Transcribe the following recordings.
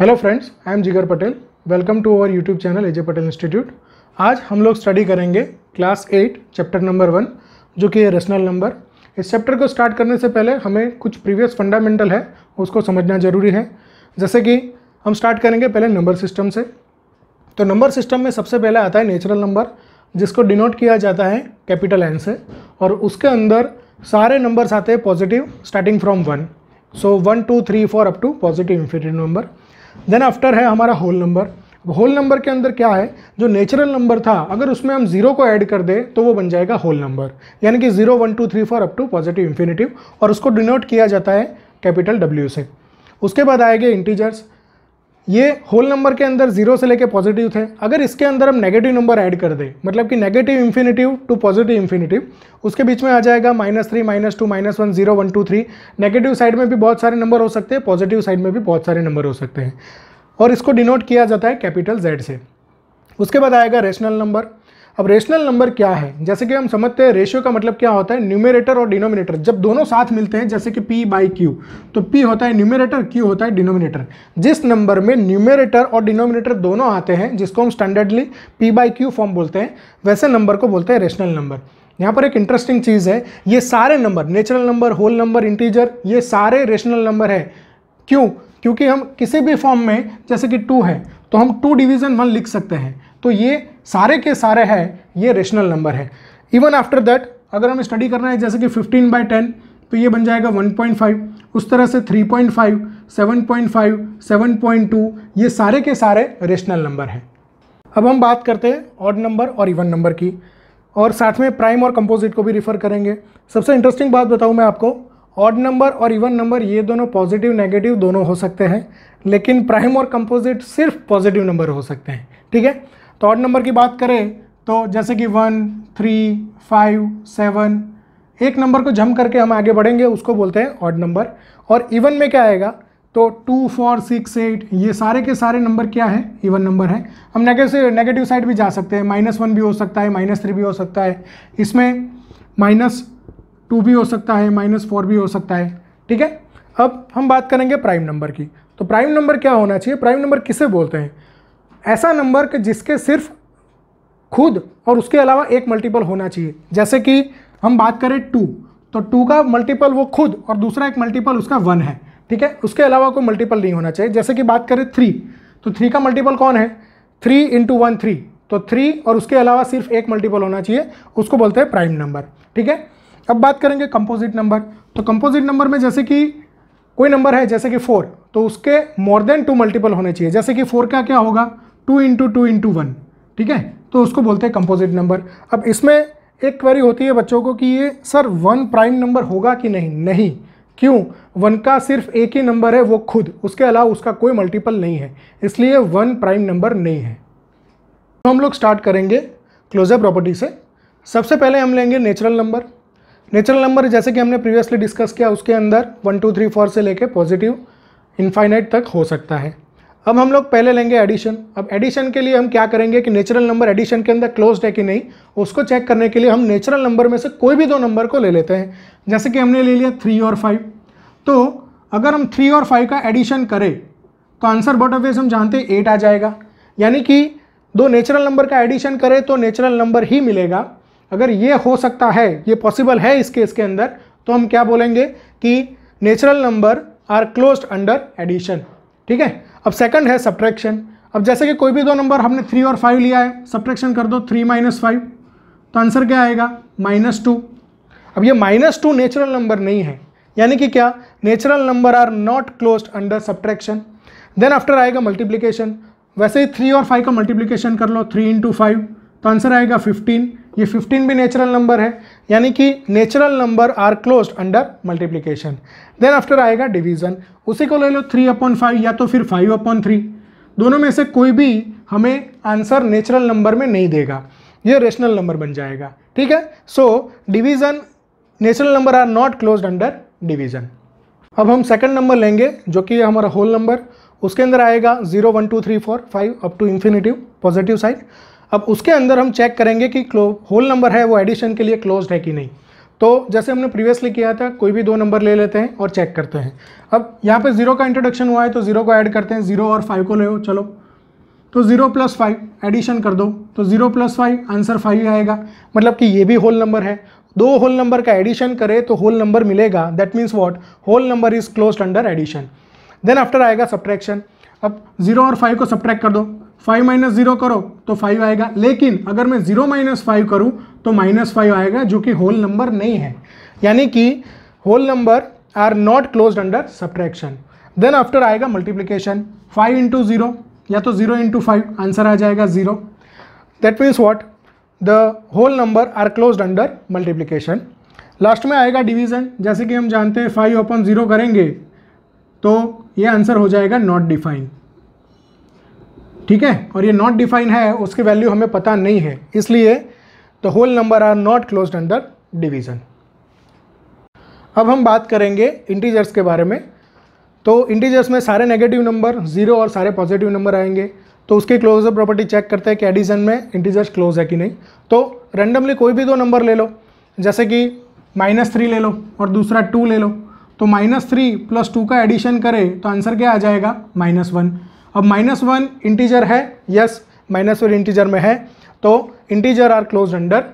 Hello friends I am Jigar Patel welcome to our YouTube channel AJ Patel institute आज हम लोग study करेंगे class eight chapter number one जो कि है रेशनल नंबर इस चैप्टर को स्टार्ट करने से पहले हमें कुछ प्रीवियस फंडामेंटल है उसको समझना जरूरी है जैसे कि हम स्टार्ट करेंगे पहले नंबर सिस्टम से तो नंबर सिस्टम में सबसे पहले आता है नेचुरल नंबर जिसको डिनोट किया जाता है कैपिटल एन से और उसके अंदर सारे नंबर्स आते हैं positive starting from one so one two three four up to positive infinity number then after है हमारा होल नंबर होल नंबर के अंदर क्या है जो नेचुरल नंबर था अगर उसमें हम जीरो को ऐड कर दें तो वो बन जाएगा होल नंबर यानी कि zero one two three four up to positive infinitive और उसको डिनोट किया जाता है कैपिटल डब्ल्यू से उसके बाद आएंगे इंटीजर्स ये होल नंबर के अंदर जीरो से लेके पॉजिटिव थे अगर इसके अंदर हम नेगेटिव नंबर ऐड कर दें मतलब कि negative infinitive to positive infinitive उसके बीच में आ जाएगा minus three minus two minus one zero one two three negative side में भी बहुत सारे नंबर हो सकते हैं पॉजिटिव साइड में भी बहुत सारे नंबर हो सकते हैं और इसको डिनोट किया जाता है कैपिटल जेड से उसके बाद आएगा रेशनल नंबर अब रेशनल नंबर क्या है जैसे कि हम समझते हैं रेशियो का मतलब क्या होता है न्यूमिनेटर और डिनोमिनेटर जब दोनों साथ मिलते हैं जैसे कि पी बाई क्यू तो पी होता है न्यूमिनेटर क्यू होता है डिनोमिनेटर जिस नंबर में न्यूमिनेटर और डिनोमिनेटर दोनों आते हैं जिसको हम standardly p by q form बोलते हैं वैसे नंबर को बोलते हैं रेशनल नंबर यहाँ पर एक इंटरेस्टिंग चीज़ है ये सारे number natural number whole number integer ये सारे रेशनल नंबर है क्यों क्योंकि हम किसी भी फॉर्म में जैसे कि टू है तो हम टू डिवीज़न वन लिख सकते हैं तो ये सारे के सारे हैं ये रेशनल नंबर है इवन आफ्टर दैट अगर हमें स्टडी करना है जैसे कि 15 बाई टेन तो ये बन जाएगा 1.5 उस तरह से 3.5, 7.5, 7.2 ये सारे के सारे रेशनल नंबर हैं अब हम बात करते हैं ऑड नंबर और इवन नंबर की और साथ में प्राइम और कंपोजिट को भी रिफ़र करेंगे सबसे इंटरेस्टिंग बात बताऊँ मैं आपको ऑड नंबर और इवन नंबर ये दोनों पॉजिटिव नेगेटिव दोनों हो सकते हैं लेकिन प्राइम और कंपोजिट सिर्फ पॉजिटिव नंबर हो सकते हैं ठीक है तो ऑड नंबर की बात करें तो जैसे कि वन थ्री फाइव सेवन एक नंबर को जम करके हम आगे बढ़ेंगे उसको बोलते हैं ऑड नंबर और इवन में क्या आएगा तो टू फोर सिक्स एट ये सारे के सारे नंबर क्या है इवन नंबर है हम नेगेटिव से नेगेटिव साइड भी जा सकते हैं माइनस वन भी हो सकता है माइनस थ्री भी हो सकता है इसमें माइनस टू भी हो सकता है माइनस फोर भी हो सकता है ठीक है अब हम बात करेंगे प्राइम नंबर की तो प्राइम नंबर क्या होना चाहिए प्राइम नंबर किसे बोलते हैं ऐसा नंबर कि जिसके सिर्फ खुद और उसके अलावा एक मल्टीपल होना चाहिए जैसे कि हम बात करें टू तो टू का मल्टीपल वो खुद और दूसरा एक मल्टीपल उसका वन है ठीक है उसके अलावा कोई मल्टीपल नहीं होना चाहिए जैसे कि बात करें थ्री तो थ्री का मल्टीपल कौन है थ्री इंटू वन थ्री तो थ्री और उसके अलावा सिर्फ एक मल्टीपल होना चाहिए उसको बोलते हैं प्राइम नंबर ठीक है अब बात करेंगे कंपोजिट नंबर तो कंपोजिट नंबर में जैसे कि कोई नंबर है जैसे कि फोर तो उसके मोर देन टू मल्टीपल होने चाहिए जैसे कि फोर का क्या होगा two into two into one ठीक है तो उसको बोलते हैं कंपोजिट नंबर अब इसमें एक क्वेरी होती है बच्चों को कि ये सर वन प्राइम नंबर होगा कि नहीं नहीं क्यों वन का सिर्फ एक ही नंबर है वो खुद उसके अलावा उसका कोई मल्टीपल नहीं है इसलिए वन प्राइम नंबर नहीं है तो हम लोग स्टार्ट करेंगे क्लोजर प्रॉपर्टी से सबसे पहले हम लेंगे नेचुरल नंबर नेचुरल नंबर जैसे कि हमने प्रीवियसली डिस्कस किया उसके अंदर वन टू थ्री फोर से लेके पॉजिटिव इन्फाइनाइट तक हो सकता है अब हम लोग पहले लेंगे एडिशन अब एडिशन के लिए हम क्या करेंगे कि नेचुरल नंबर एडिशन के अंदर क्लोज है कि नहीं उसको चेक करने के लिए हम नेचुरल नंबर में से कोई भी दो नंबर को ले लेते हैं जैसे कि हमने ले लिया थ्री और फाइव तो अगर हम थ्री और फाइव का एडिशन करें तो आंसर बॉट ऑफ हम जानते हैं एट आ जाएगा यानी कि दो नेचुरल नंबर का एडिशन करें तो नेचुरल नंबर ही मिलेगा अगर ये हो सकता है ये पॉसिबल है इस केस के अंदर तो हम क्या बोलेंगे कि natural number are close under addition ठीक है अब सेकंड है सब्ट्रैक्शन अब जैसे कि कोई भी दो नंबर हमने थ्री और फाइव लिया है सब्ट्रैक्शन कर दो थ्री माइनस फाइव तो आंसर क्या आएगा माइनस टू अब ये माइनस टू नेचुरल नंबर नहीं है यानी कि क्या natural number are not close under subtraction then after आएगा मल्टीप्लीकेशन वैसे ही थ्री और फाइव का मल्टीप्लीकेशन कर लो थ्री इंटू फाइव तो आंसर आएगा फिफ्टीन ये 15 भी नेचुरल नंबर है यानी कि natural number are close under multiplication then after आएगा डिवीजन उसी को ले लो थ्री अपॉन फाइव या तो फिर फाइव अपॉन थ्री दोनों में से कोई भी हमें आंसर नेचुरल नंबर में नहीं देगा ये रेशनल नंबर बन जाएगा ठीक है so division natural number are not close under division अब हम सेकंड नंबर लेंगे जो कि हमारा होल नंबर उसके अंदर आएगा zero one two three four five up to infinitive positive side अब उसके अंदर हम चेक करेंगे कि होल नंबर है वो एडिशन के लिए क्लोज है कि नहीं तो जैसे हमने प्रीवियसली किया था कोई भी दो नंबर ले लेते हैं और चेक करते हैं अब यहाँ पे ज़ीरो का इंट्रोडक्शन हुआ है तो ज़ीरो को ऐड करते हैं ज़ीरो और फाइव को ले हो चलो तो ज़ीरो प्लस फाइव एडिशन कर दो तो zero plus five answer five आएगा मतलब कि ये भी होल नंबर है दो होल नंबर का एडिशन करे तो होल नंबर मिलेगा that means what whole number is close under addition then after आएगा सब्ट्रैक्शन अब जीरो और फाइव को सब्ट्रैक्ट कर दो फाइव माइनस जीरो करो तो फाइव आएगा लेकिन अगर मैं जीरो माइनस फाइव करूँ तो माइनस फाइव आएगा जो कि होल नंबर नहीं है यानी कि whole number are not close under subtraction then after आएगा मल्टीप्लीकेशन फाइव इंटू जीरो या तो जीरो इंटू फाइव आंसर आ जाएगा zero that means what the whole number are close under multiplication last में आएगा डिवीजन जैसे कि हम जानते हैं फाइव अपन जीरो करेंगे तो ये आंसर हो जाएगा नॉट डिफाइंड ठीक है और ये नॉट डिफाइन है उसकी वैल्यू हमें पता नहीं है इसलिए the whole number are not close under division अब हम बात करेंगे इंटीजर्स के बारे में तो इंटीजर्स में सारे नेगेटिव नंबर जीरो और सारे पॉजिटिव नंबर आएंगे तो उसके क्लोजर प्रॉपर्टी चेक करते हैं कि एडिशन में इंटीजर्स क्लोज है कि नहीं तो रैंडमली कोई भी दो नंबर ले लो जैसे कि माइनस थ्री ले लो और दूसरा टू ले लो तो माइनस थ्री प्लस टू का एडिशन करें तो आंसर क्या आ जाएगा माइनस वन अब माइनस वन इंटीजर है यस माइनस वन इंटीजर में है तो integer are close under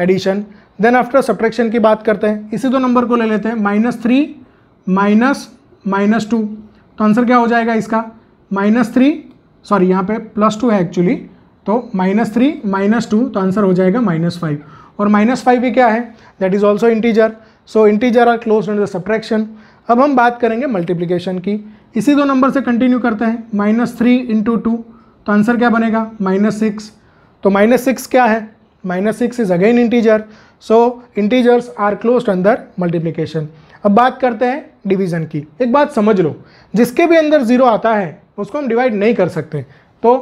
addition then after subtraction की बात करते हैं इसी दो नंबर को ले लेते हैं minus three minus minus two तो आंसर क्या हो जाएगा इसका माइनस थ्री सॉरी यहाँ पे प्लस टू है एक्चुअली तो माइनस थ्री माइनस टू तो आंसर हो जाएगा माइनस फाइव और माइनस फाइव भी क्या है that is also integer so integer are close under subtraction अब हम बात करेंगे मल्टीप्लीकेशन की इसी दो नंबर से कंटिन्यू करते हैं माइनस थ्री इंटू टू तो आंसर क्या बनेगा माइनस सिक्स तो माइनस सिक्स क्या है minus six is again integer so integers are close under multiplication अब बात करते हैं डिवीजन की एक बात समझ लो जिसके भी अंदर जीरो आता है उसको हम डिवाइड नहीं कर सकते तो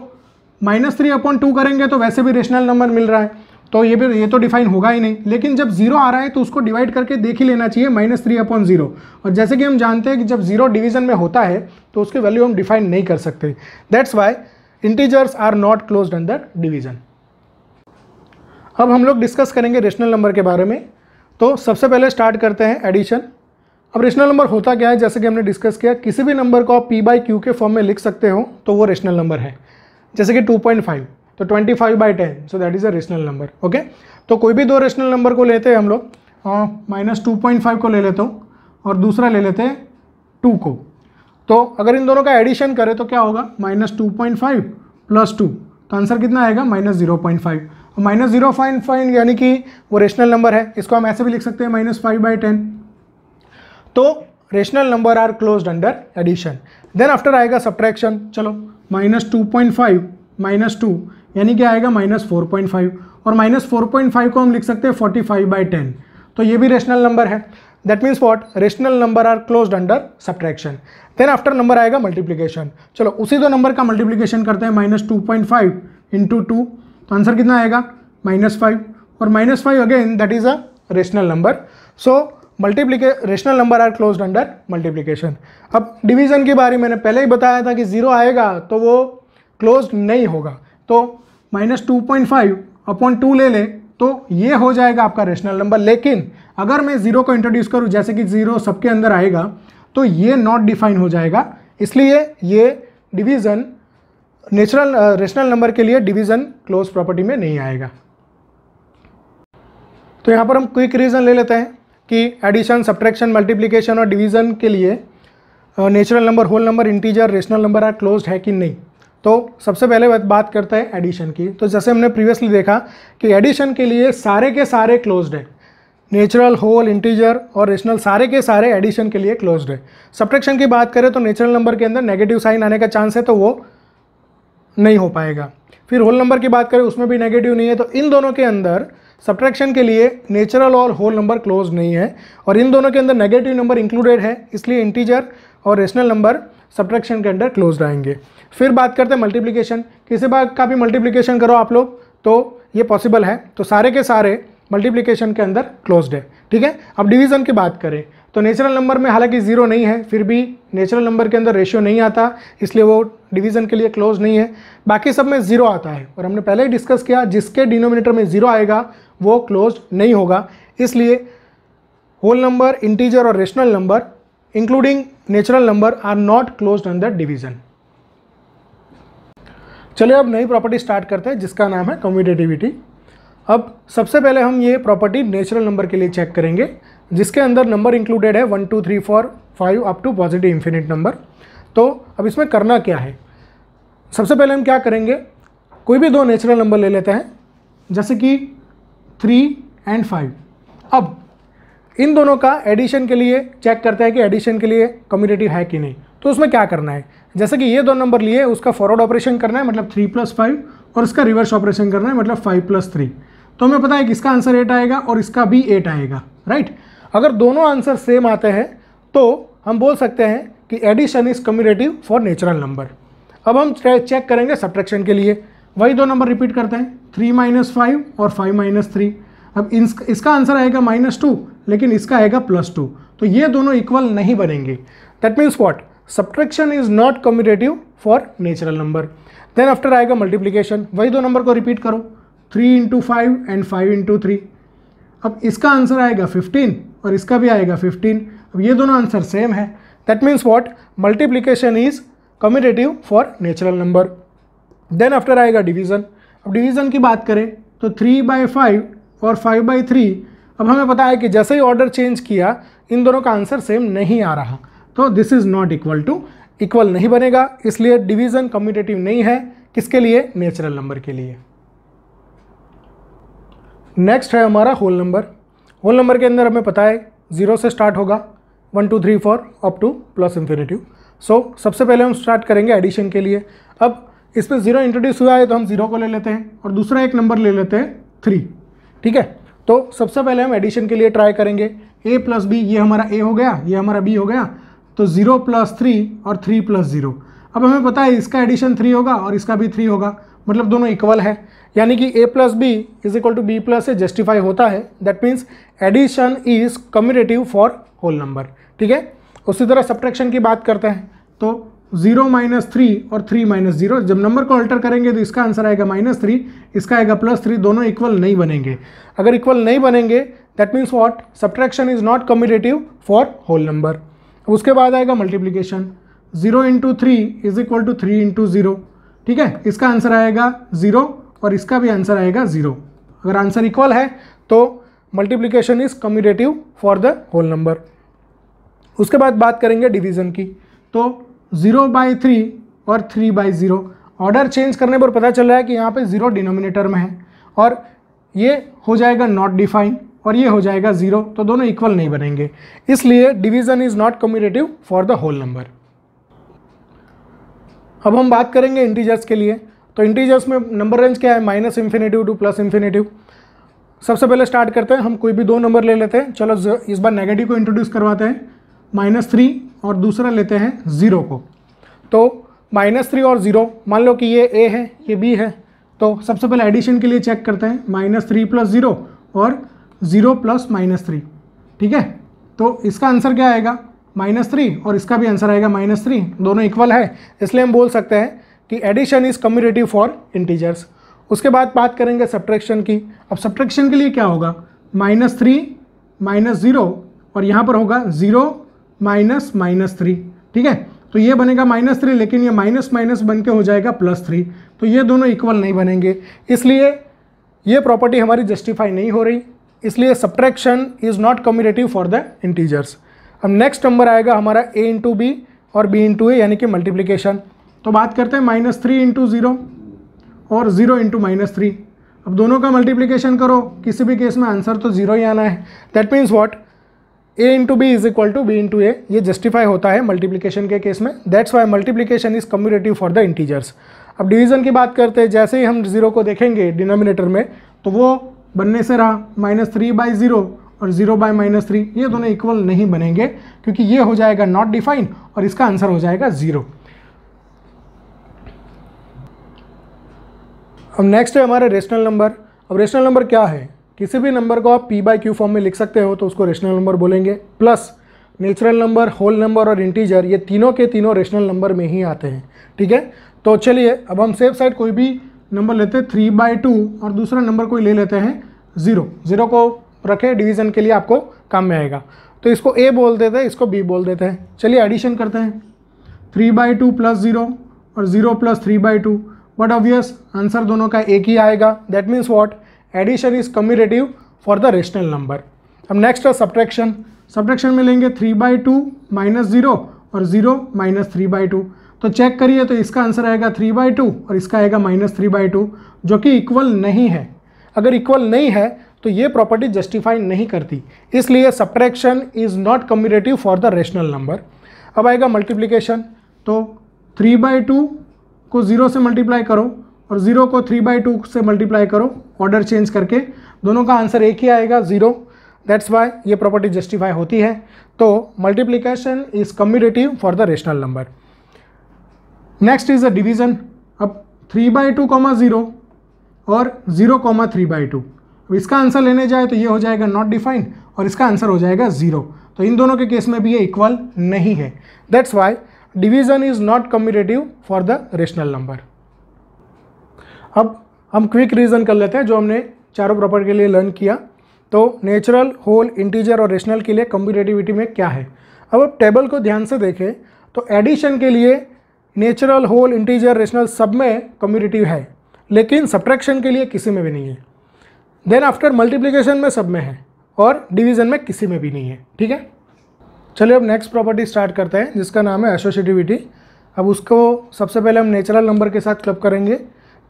माइनस थ्री अपॉन टू करेंगे तो वैसे भी रेशनल नंबर मिल रहा है तो ये भी ये तो डिफाइन होगा ही नहीं लेकिन जब जीरो आ रहा है तो उसको डिवाइड करके देख ही लेना चाहिए माइनस थ्री अपॉन जीरो और जैसे कि हम जानते हैं कि जब जीरो डिवीजन में होता है तो उसकी वैल्यू हम डिफाइन नहीं कर सकते that's why integers are not close under division अब हम लोग डिस्कस करेंगे रेशनल नंबर के बारे में तो सबसे पहले स्टार्ट करते हैं एडिशन अब रेशनल नंबर होता क्या है जैसे कि हमने डिस्कस किया किसी भी नंबर को आप पी बाई क्यू के फॉर्म में लिख सकते हो तो वो रेशनल नंबर है जैसे कि फाइव तो 25 five by ten so that is a rational number okay तो कोई भी दो रेशनल नंबर को लेते हैं हम लोग माइनस टू पॉइंट फाइव को ले लेता हूँ और दूसरा ले लेते हैं टू को तो अगर इन दोनों का एडिशन करें तो क्या होगा minus two point five plus two तो आंसर कितना आएगा minus zero point five minus zero point five यानी कि वो रेशनल नंबर है इसको हम ऐसे भी लिख सकते हैं माइनस फाइव बाई टेन तो rational number are close under addition then after आएगा सब्ट्रैक्शन चलो minus two point five minus two यानी कि आएगा माइनस फोर पॉइंट फाइव और माइनस फोर पॉइंट फाइव को हम लिख सकते हैं फोर्टी फाइव बाई टेन तो ये भी रेशनल नंबर है that means what rational number are close under subtraction then after number आएगा मल्टीप्लीकेशन चलो उसी दो तो नंबर का मल्टीप्लीकेशन करते हैं minus two point five into two तो आंसर कितना आएगा माइनस फाइव और minus five again that is a rational number so multiplication rational number are close under multiplication अब डिवीजन के बारे में मैंने पहले ही बताया था कि ज़ीरो आएगा तो वो क्लोज नहीं होगा तो minus two point five upon two ले लें तो ये हो जाएगा आपका रेशनल नंबर लेकिन अगर मैं ज़ीरो को इंट्रोड्यूस करूँ जैसे कि ज़ीरो सबके अंदर आएगा तो ये नॉट डिफाइन हो जाएगा इसलिए ये डिवीज़न नेचुरल रेशनल नंबर के लिए डिवीज़न क्लोज प्रॉपर्टी में नहीं आएगा तो यहाँ पर हम क्विक रीज़न ले लेते हैं कि एडिशन सब्ट्रैक्शन मल्टीप्लिकेशन और डिवीज़न के लिए natural number whole number integer rational number are close है कि नहीं तो सबसे पहले बात करते हैं एडिशन की तो जैसे हमने प्रीवियसली देखा कि एडिशन के लिए सारे के सारे क्लोज्ड है नेचुरल होल इंटीजर और रेशनल सारे के सारे एडिशन के लिए क्लोज्ड है सब्ट्रैक्शन की बात करें तो नेचुरल नंबर के अंदर नेगेटिव साइन आने का चांस है तो वो नहीं हो पाएगा फिर होल नंबर की बात करें उसमें भी नेगेटिव नहीं है तो इन दोनों के अंदर सब्ट्रैक्शन के लिए नेचुरल और होल नंबर क्लोज नहीं है और इन दोनों के अंदर नेगेटिव नंबर इंक्लूडेड है इसलिए इंटीजर और रेशनल नंबर सब्ट्रैक्शन के अंडर क्लोज आएंगे फिर बात करते हैं मल्टीप्लीकेशन किसी बात का भी मल्टीप्लीकेशन करो आप लोग तो ये पॉसिबल है तो सारे के सारे मल्टीप्लीकेशन के अंदर क्लोज्ड है ठीक है अब डिवीज़न की बात करें तो नेचुरल नंबर में हालांकि ज़ीरो नहीं है फिर भी नेचुरल नंबर के अंदर रेशियो नहीं आता इसलिए वो डिवीज़न के लिए क्लोज नहीं है बाकी सब में ज़ीरो आता है और हमने पहले ही डिस्कस किया जिसके डिनोमिनेटर में ज़ीरो आएगा वो क्लोज नहीं होगा इसलिए होल नंबर इंटीजर और rational number including natural number are not close under division चलिए अब नई प्रॉपर्टी स्टार्ट करते हैं जिसका नाम है कम्यूटेटिविटी अब सबसे पहले हम ये प्रॉपर्टी नेचुरल नंबर के लिए चेक करेंगे जिसके अंदर नंबर इंक्लूडेड है one two three four five up to positive infinite number तो अब इसमें करना क्या है सबसे पहले हम क्या करेंगे कोई भी दो नेचुरल नंबर ले लेते हैं जैसे कि थ्री एंड फाइव अब इन दोनों का एडिशन के लिए चेक करते हैं कि एडिशन के लिए कम्यूटेटिव है कि नहीं तो उसमें क्या करना है जैसे कि ये दो नंबर लिए उसका फॉरवर्ड ऑपरेशन करना है मतलब थ्री प्लस फाइव और इसका रिवर्स ऑपरेशन करना है मतलब फाइव प्लस थ्री तो हमें पता है कि इसका आंसर एट आएगा और इसका भी एट आएगा राइट अगर दोनों आंसर सेम आते हैं तो हम बोल सकते हैं कि addition is commutative for natural number अब हम चेक करेंगे सब्ट्रैक्शन के लिए वही दो नंबर रिपीट करते हैं थ्री माइनस फाइव और फाइव माइनस थ्री अब इसका आंसर आएगा माइनस टू लेकिन इसका आएगा प्लस टू तो ये दोनों इक्वल नहीं बनेंगे that means what subtraction is not commutative for natural number then after आएगा मल्टीप्लीकेशन वही दो नंबर को रिपीट करो three into five and five into three अब इसका आंसर आएगा फिफ्टीन और इसका भी आएगा फिफ्टीन अब ये दोनों आंसर सेम है that means what multiplication is commutative for natural number then after आएगा डिवीज़न अब डिवीज़न की बात करें तो थ्री बाय फाइव और फाइव बाई थ्री अब हमें पता है कि जैसे ही ऑर्डर चेंज किया इन दोनों का आंसर सेम नहीं आ रहा तो this is not equal to equal नहीं बनेगा इसलिए डिवीज़न कम्यूटेटिव नहीं है किसके लिए नेचुरल नंबर के लिए नेक्स्ट है हमारा होल नंबर होल नंबर के अंदर हमें पता है ज़ीरो से स्टार्ट होगा one two three four up to plus infinitive so सबसे पहले हम स्टार्ट करेंगे एडिशन के लिए अब इसमें ज़ीरो इंट्रोड्यूस हुआ है तो हम ज़ीरो को ले लेते हैं और दूसरा एक नंबर ले लेते हैं थ्री ठीक है तो सबसे पहले हम एडिशन के लिए ट्राई करेंगे ए प्लस बी ये हमारा ए हो गया ये हमारा बी हो गया तो ज़ीरो प्लस थ्री और थ्री प्लस ज़ीरो अब हमें पता है इसका एडिशन थ्री होगा और इसका भी थ्री होगा मतलब दोनों इक्वल है यानी कि a plus b is equal to b plus से जस्टिफाई होता है that means addition is commutative for whole number ठीक है उसी तरह सब्ट्रैक्शन की बात करते हैं तो जीरो माइनस थ्री और थ्री माइनस जीरो जब नंबर को अल्टर करेंगे तो इसका आंसर आएगा माइनस थ्री इसका आएगा प्लस थ्री दोनों इक्वल नहीं बनेंगे अगर इक्वल नहीं बनेंगे that means what subtraction is not commutative for whole number उसके बाद आएगा multiplication zero into three is equal to three into zero ठीक है इसका आंसर आएगा ज़ीरो और इसका भी आंसर आएगा ज़ीरो अगर आंसर इक्वल है तो multiplication is commutative for the whole number उसके बाद बात करेंगे डिवीज़न की तो ज़ीरो बाई थ्री और three by zero order change करने पर पता चल रहा है कि यहाँ पे ज़ीरो डिनोमिनेटर में है और ये हो जाएगा नॉट डिफाइन और ये हो जाएगा ज़ीरो तो दोनों इक्वल नहीं बनेंगे इसलिए division is not commutative for the whole number अब हम बात करेंगे इंटीजर्स के लिए तो इंटीजर्स में नंबर रेंज क्या है minus infinitive to plus infinitive सबसे पहले स्टार्ट करते हैं हम कोई भी दो नंबर ले लेते हैं चलो इस बार नेगेटिव को इंट्रोड्यूस करवाते हैं माइनस थ्री और दूसरा लेते हैं ज़ीरो को तो माइनस थ्री और ज़ीरो मान लो कि ये ए है ये बी है तो सबसे पहले एडिशन के लिए चेक करते हैं माइनस थ्री प्लस ज़ीरो और ज़ीरो प्लस माइनस थ्री ठीक है तो इसका आंसर क्या आएगा माइनस थ्री और इसका भी आंसर आएगा माइनस थ्री दोनों इक्वल है इसलिए हम बोल सकते हैं कि addition is commutative for integers उसके बाद बात करेंगे सब्ट्रैक्शन की अब सब्ट्रैक्शन के लिए क्या होगा माइनस थ्री माइनस ज़ीरो और यहाँ पर होगा ज़ीरो माइनस माइनस थ्री ठीक है तो ये बनेगा माइनस थ्री लेकिन ये माइनस माइनस बन के हो जाएगा प्लस थ्री तो ये दोनों इक्वल नहीं बनेंगे इसलिए ये प्रॉपर्टी हमारी जस्टिफाई नहीं हो रही इसलिए subtraction is not commutative for the integers अब नेक्स्ट नंबर आएगा हमारा ए इंटू बी और बी इंटू ए यानी कि मल्टीप्लीकेशन तो बात करते हैं माइनस थ्री इंटू ज़ीरो और ज़ीरो इंटू माइनस थ्री अब दोनों का मल्टीप्लीकेशन करो किसी भी केस में आंसर तो ज़ीरो ही आना है that means what A into B is equal to B into A ये जस्टिफाई होता है मल्टीप्लीकेशन के केस में that's why multiplication is commutative for the integers अब डिवीजन की बात करते हैं जैसे ही हम जीरो को देखेंगे डिनोमिनेटर में तो वो बनने से रहा माइनस थ्री बाई ज़ीरो और ज़ीरो बाई माइनस थ्री ये दोनों इक्वल नहीं बनेंगे क्योंकि ये हो जाएगा नॉट डिफाइन और इसका आंसर हो जाएगा ज़ीरो अब नेक्स्ट है हमारे रेशनल नंबर अब रेशनल नंबर क्या है किसी भी नंबर को आप पी बाई क्यू फॉर्म में लिख सकते हो तो उसको रेशनल नंबर बोलेंगे plus natural number whole number और इंटीजर ये तीनों के तीनों रेशनल नंबर में ही आते हैं ठीक है तो चलिए अब हम सेफ साइड कोई भी नंबर लेते हैं थ्री बाई टू और दूसरा नंबर कोई ले लेते हैं ज़ीरो ज़ीरो को रखें डिवीज़न के लिए आपको काम में आएगा तो इसको ए बोल देते हैं इसको बी बोल देते हैं चलिए एडिशन करते हैं three by two plus zero और zero plus three by two but obvious answer दोनों का एक ही आएगा that means what addition is commutative for the rational number अब नेक्स्ट है सब्ट्रैक्शन सब्ट्रैक्शन में लेंगे three by two minus zero और zero minus three by two तो चेक करिए तो इसका आंसर आएगा थ्री बाई टू और इसका आएगा माइनस थ्री बाई टू जो कि इक्वल नहीं है अगर इक्वल नहीं है तो ये प्रॉपर्टी जस्टिफाई नहीं करती इसलिए subtraction is not commutative for the rational number अब आएगा मल्टीप्लीकेशन तो थ्री बाई टू को ज़ीरो से मल्टीप्लाई करो और ज़ीरो को थ्री बाई टू से मल्टीप्लाई करो ऑर्डर चेंज करके दोनों का आंसर एक ही आएगा ज़ीरो दैट्स वाई ये प्रॉपर्टी जस्टिफाई होती है तो multiplication is commutative for the rational number next is a division अब three by two comma zero और zero comma three by two इसका आंसर लेने जाए तो ये हो जाएगा नॉट डिफाइंड और इसका आंसर हो जाएगा ज़ीरो तो इन दोनों के केस में भी ये इक्वल नहीं है that's why division is not commutative for the rational number अब हम क्विक रीजन कर लेते हैं जो हमने चारों प्रॉपर्टी के लिए लर्न किया तो नेचुरल होल इंटीजर और रेशनल के लिए कम्पिटेटिविटी में क्या है अब आप टेबल को ध्यान से देखें तो एडिशन के लिए नेचुरल होल इंटीजर रेशनल सब में कम्पिटेटिव है लेकिन सब्ट्रैक्शन के लिए किसी में भी नहीं है देन आफ्टर मल्टीप्लीकेशन में सब में है और डिवीजन में किसी में भी नहीं है ठीक है चलिए अब नेक्स्ट प्रॉपर्टी स्टार्ट करते हैं जिसका नाम है एसोसिएटिविटी अब उसको सबसे पहले हम नेचुरल नंबर के साथ क्लब करेंगे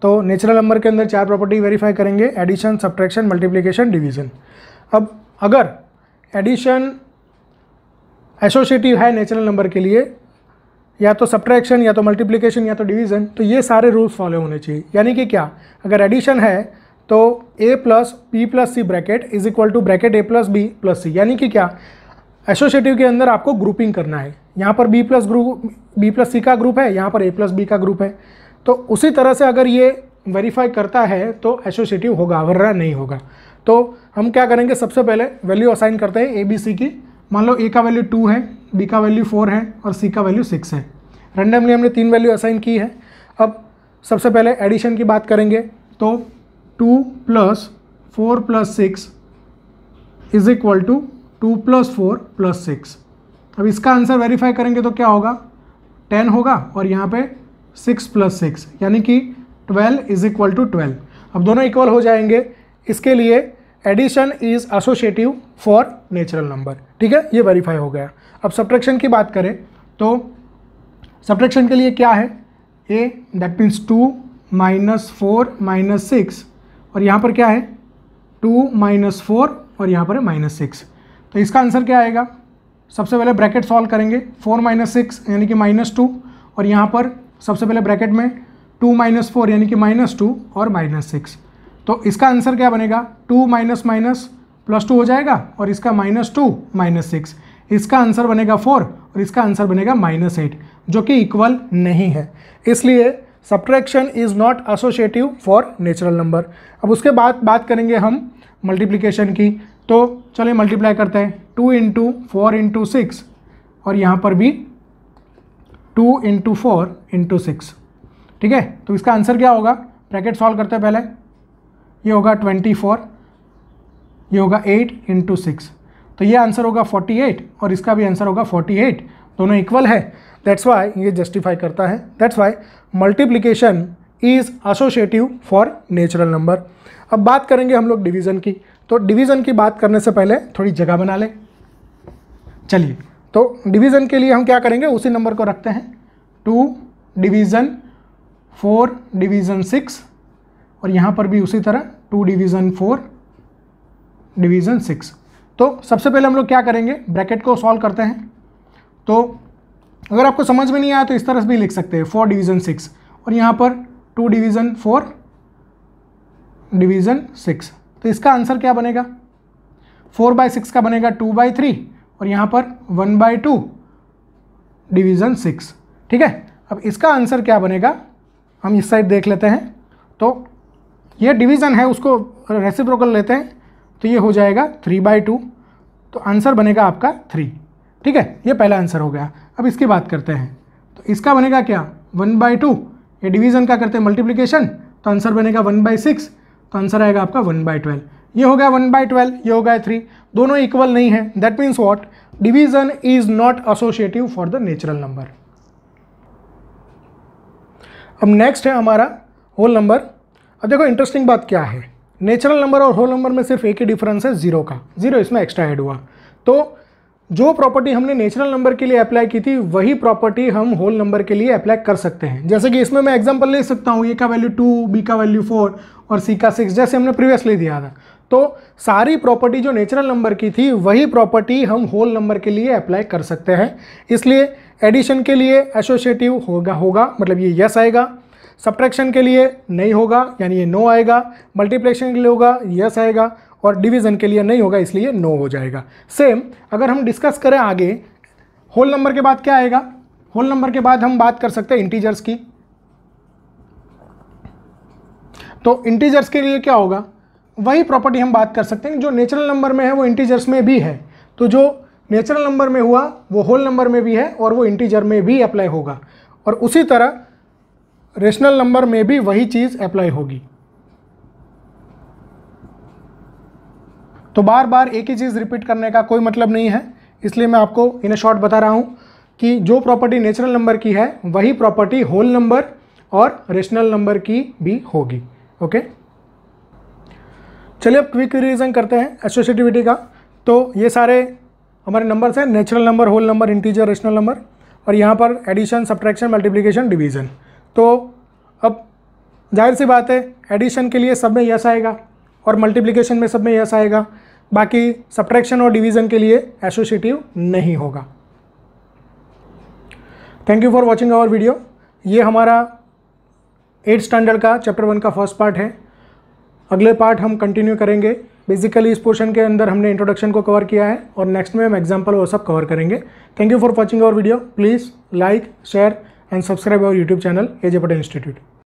तो नेचुरल नंबर के अंदर चार प्रॉपर्टी वेरीफाई करेंगे एडिशन सब्ट्रैक्शन मल्टीप्लीकेशन डिवीजन अब अगर एडिशन एसोसिएटिव है नेचुरल नंबर के लिए या तो सब्ट्रैक्शन या तो मल्टीप्लीकेशन या तो डिवीज़न तो ये सारे रूल्स फॉलो होने चाहिए यानी कि क्या अगर एडिशन है तो A plus P plus C bracket is equal to bracket A plus B plus C यानी कि क्या एसोसिएटिव के अंदर आपको ग्रुपिंग करना है यहाँ पर B plus group B plus C का ग्रुप है यहाँ पर ए प्लस बी का ग्रुप है तो उसी तरह से अगर ये वेरीफाई करता है तो एसोसिएटिव होगा वर्रा नहीं होगा तो हम क्या करेंगे सबसे पहले वैल्यू असाइन करते हैं ए बी सी की मान लो ए का वैल्यू टू है बी का वैल्यू फोर है और सी का वैल्यू सिक्स है रेंडमली हमने तीन वैल्यू असाइन की है अब सबसे पहले एडिशन की बात करेंगे तो two plus four plus six is equal to two plus four plus six अब इसका आंसर वेरीफाई करेंगे तो क्या होगा टेन होगा और यहाँ पे सिक्स प्लस सिक्स यानी कि twelve is equal to twelve अब दोनों इक्वल हो जाएंगे इसके लिए addition is associative for natural number ठीक है ये वेरीफाई हो गया अब सब्ट्रैक्शन की बात करें तो सब्ट्रैक्शन के लिए क्या है A that means two minus four minus six और यहाँ पर क्या है टू माइनस फोर और यहाँ पर है माइनस सिक्स तो इसका आंसर क्या आएगा सबसे पहले ब्रैकेट सॉल्व करेंगे फोर माइनस सिक्स यानी कि माइनस टू और यहाँ पर सबसे पहले ब्रैकेट में टू माइनस फोर यानी कि माइनस टू और माइनस सिक्स तो इसका आंसर क्या बनेगा two minus minus plus two हो जाएगा और इसका माइनस टू माइनस सिक्स इसका आंसर बनेगा फोर और इसका आंसर बनेगा माइनस एट जो कि इक्वल नहीं है इसलिए subtraction is not associative for natural number अब उसके बाद बात करेंगे हम मल्टीप्लीकेशन की तो चलिए मल्टीप्लाई करते हैं two into four into six और यहाँ पर भी two into four into six ठीक है तो इसका आंसर क्या होगा ब्रैकेट सॉल्व करते हैं पहले ये होगा ट्वेंटी फोर ये होगा एट इंटू सिक्स तो ये आंसर होगा फोर्टी एट और इसका भी आंसर होगा फोर्टी एट दोनों इक्वल है दैट्स वाई ये जस्टिफाई करता है that's why multiplication is associative for natural number अब बात करेंगे हम लोग डिवीज़न की तो डिवीज़न की बात करने से पहले थोड़ी जगह बना लें चलिए तो डिवीज़न के लिए हम क्या करेंगे उसी नंबर को रखते हैं two division four division six और यहाँ पर भी उसी तरह two division four division six तो सबसे पहले हम लोग क्या करेंगे ब्रैकेट को सॉल्व करते हैं तो अगर आपको समझ में नहीं आया तो इस तरह से भी लिख सकते हैं फोर डिवीज़न सिक्स और यहाँ पर two division four division six तो इसका आंसर क्या बनेगा फोर बाई सिक्स का बनेगा टू बाई थ्री और यहाँ पर one by two division six ठीक है अब इसका आंसर क्या बनेगा हम इस साइड देख लेते हैं तो ये डिवीज़न है उसको रेसिप्रोकल लेते हैं तो ये हो जाएगा थ्री बाई टू तो आंसर बनेगा आपका थ्री ठीक है ये पहला आंसर हो गया अब इसकी बात करते हैं तो इसका बनेगा क्या वन बाई टू ये डिवीज़न का करते हैं मल्टीप्लीकेशन तो आंसर बनेगा वन बाई सिक्स तो आंसर आएगा आपका वन बाई ट्वेल्व ये हो गया वन बाई ट्वेल्व ये हो गया थ्री दोनों इक्वल नहीं है that means what division is not associative for the natural number अब नेक्स्ट है हमारा होल नंबर अब देखो इंटरेस्टिंग बात क्या है नेचुरल नंबर और होल नंबर में सिर्फ एक ही डिफरेंस है जीरो का जीरो इसमें एक्स्ट्रा ऐड हुआ तो जो प्रॉपर्टी हमने नेचुरल नंबर के लिए अप्लाई की थी वही प्रॉपर्टी हम होल नंबर के लिए अप्लाई कर सकते हैं जैसे कि इसमें मैं एग्जांपल ले सकता हूँ ए का वैल्यू टू बी का वैल्यू फोर और सी का सिक्स जैसे हमने प्रीवियसली दिया था तो सारी प्रॉपर्टी जो नेचुरल नंबर की थी वही प्रॉपर्टी हम होल नंबर के लिए अप्लाई कर सकते हैं इसलिए एडिशन के लिए एसोशिएटिव होगा होगा मतलब ये यस आएगा सब्ट्रैक्शन के लिए नहीं होगा यानी ये नो आएगा मल्टीप्लेक्शन के लिए होगा यस आएगा और डिवीज़न के लिए नहीं होगा इसलिए नो हो जाएगा सेम अगर हम डिस्कस करें आगे होल नंबर के बाद क्या आएगा होल नंबर के बाद हम बात कर सकते हैं इंटीजर्स की तो इंटीजर्स के लिए क्या होगा वही प्रॉपर्टी हम बात कर सकते हैं जो नेचुरल नंबर में है वो इंटीजर्स में भी है तो जो नेचुरल नंबर में हुआ वो होल नंबर में भी है और वो इंटीजर में भी अप्लाई होगा और उसी तरह रेशनल नंबर में भी वही चीज़ अप्लाई होगी तो बार बार एक ही चीज़ रिपीट करने का कोई मतलब नहीं है इसलिए मैं आपको इन शॉर्ट बता रहा हूँ कि जो प्रॉपर्टी नेचुरल नंबर की है वही प्रॉपर्टी होल नंबर और रेशनल नंबर की भी होगी ओके okay? चलिए अब क्विक रिविजन करते हैं एसोसिएटिविटी का तो ये सारे हमारे नंबर्स हैं natural number whole number integer rational number और यहाँ पर एडिशन सब्ट्रैक्शन मल्टीप्लिकेशन डिवीजन तो अब जाहिर सी बात है एडिशन के लिए सब में यस आएगा और मल्टीप्लिकेशन में सब में यस आएगा बाकी सब्ट्रैक्शन और डिवीजन के लिए एसोसिएटिव नहीं होगा thank you for watching our video ये हमारा एट स्टैंडर्ड का चैप्टर वन का फर्स्ट पार्ट है अगले पार्ट हम कंटिन्यू करेंगे बेसिकली इस पोर्शन के अंदर हमने इंट्रोडक्शन को कवर किया है और नेक्स्ट में हम एग्जाम्पल वो सब कवर करेंगे thank you for watching our video please like share and subscribe our YouTube channel AJ Patel institute